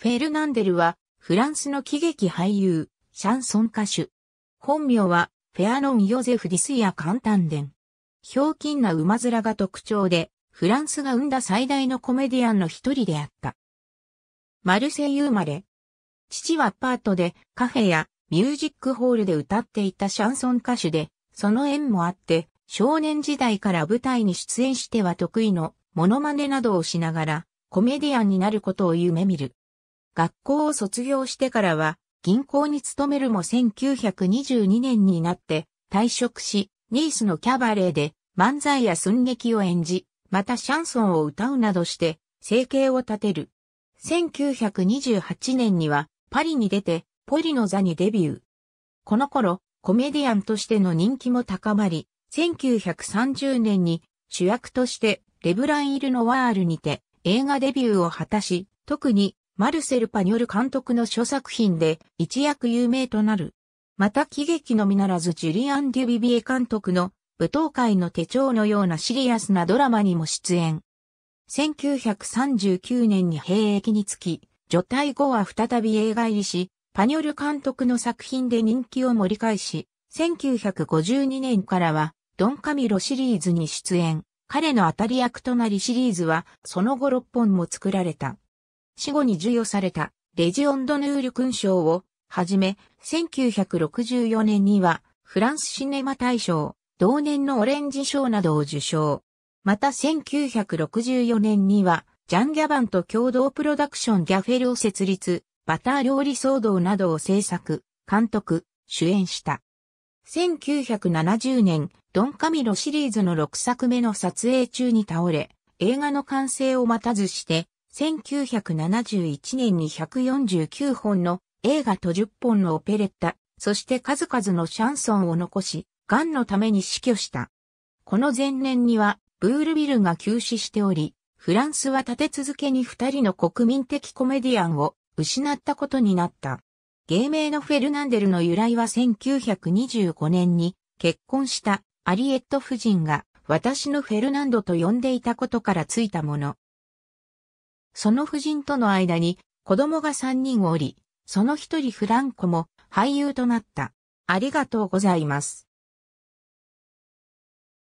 フェルナンデルは、フランスの喜劇俳優、シャンソン歌手。本名は、フェアノン・ヨゼフ・ディスヤ・カンタンデン。ひょうきんな馬面が特徴で、フランスが生んだ最大のコメディアンの一人であった。マルセイユ生まれ。父はパートで、カフェやミュージックホールで歌っていたシャンソン歌手で、その縁もあって、少年時代から舞台に出演しては得意のモノマネなどをしながら、コメディアンになることを夢見る。学校を卒業してからは、銀行に勤めるも1922年になって退職し、ニースのキャバレーで漫才や寸劇を演じ、またシャンソンを歌うなどして生計を立てる。1928年にはパリに出てポリの座にデビュー。この頃、コメディアンとしての人気も高まり、1930年に主役としてレブラン・イル・ノワールにて映画デビューを果たし、特にマルセル・パニョル監督の諸作品で一躍有名となる。また喜劇のみならずジュリアン・デュビビエ監督の舞踏会の手帳のようなシリアスなドラマにも出演。1939年に兵役につき、除隊後は再び映画入りし、パニョル監督の作品で人気を盛り返し、1952年からは、ドン・カミロシリーズに出演。彼の当たり役となりシリーズは、その後6本も作られた。死後に授与されたレジオンドヌール勲章をはじめ、1964年にはフランスシネマ大賞、同年のオレンジ賞などを受賞。また1964年には、ジャン・ギャバンと共同プロダクションギャフェルを設立、バター料理騒動などを制作、監督、主演した。1970年、ドン・カミロシリーズの6作目の撮影中に倒れ、映画の完成を待たずして、1971年に149本の映画と10本のオペレッタ、そして数々のシャンソンを残し、癌のために死去した。この前年には、ブールビルが休止しており、フランスは立て続けに二人の国民的コメディアンを失ったことになった。芸名のフェルナンデルの由来は1925年に結婚したアリエット夫人が私のフェルナンドと呼んでいたことからついたもの。その夫人との間に子供が3人おり、その一人フランコも俳優となった。ありがとうございます。